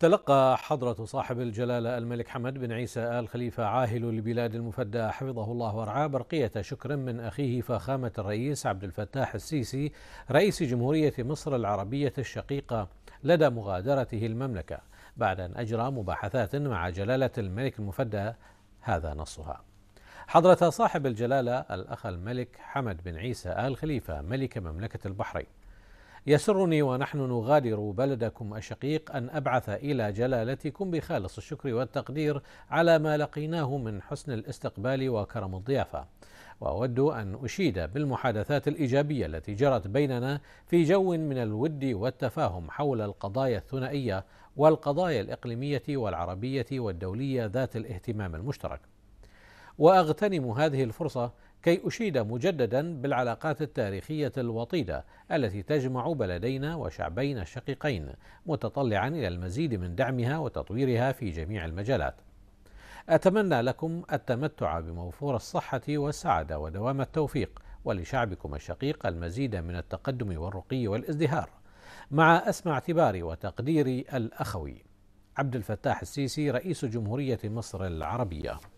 تلقى حضرة صاحب الجلالة الملك حمد بن عيسى آل خليفة عاهل البلاد المفدى حفظه الله ورعاه برقية شكر من أخيه فخامة الرئيس عبد الفتاح السيسي رئيس جمهورية مصر العربية الشقيقة لدى مغادرته المملكة بعد أن أجرى مباحثات مع جلالة الملك المفدى هذا نصها حضرة صاحب الجلالة الأخ الملك حمد بن عيسى آل خليفة ملك مملكة البحرين يسرني ونحن نغادر بلدكم الشقيق أن أبعث إلى جلالتكم بخالص الشكر والتقدير على ما لقيناه من حسن الاستقبال وكرم الضيافة وأود أن أشيد بالمحادثات الإيجابية التي جرت بيننا في جو من الود والتفاهم حول القضايا الثنائية والقضايا الإقليمية والعربية والدولية ذات الاهتمام المشترك واغتنم هذه الفرصه كي اشيد مجددا بالعلاقات التاريخيه الوطيده التي تجمع بلدينا وشعبينا الشقيقين متطلعا الى المزيد من دعمها وتطويرها في جميع المجالات. اتمنى لكم التمتع بموفور الصحه والسعاده ودوام التوفيق ولشعبكم الشقيق المزيد من التقدم والرقي والازدهار. مع اسمع اعتباري وتقديري الاخوي. عبد الفتاح السيسي رئيس جمهوريه مصر العربيه.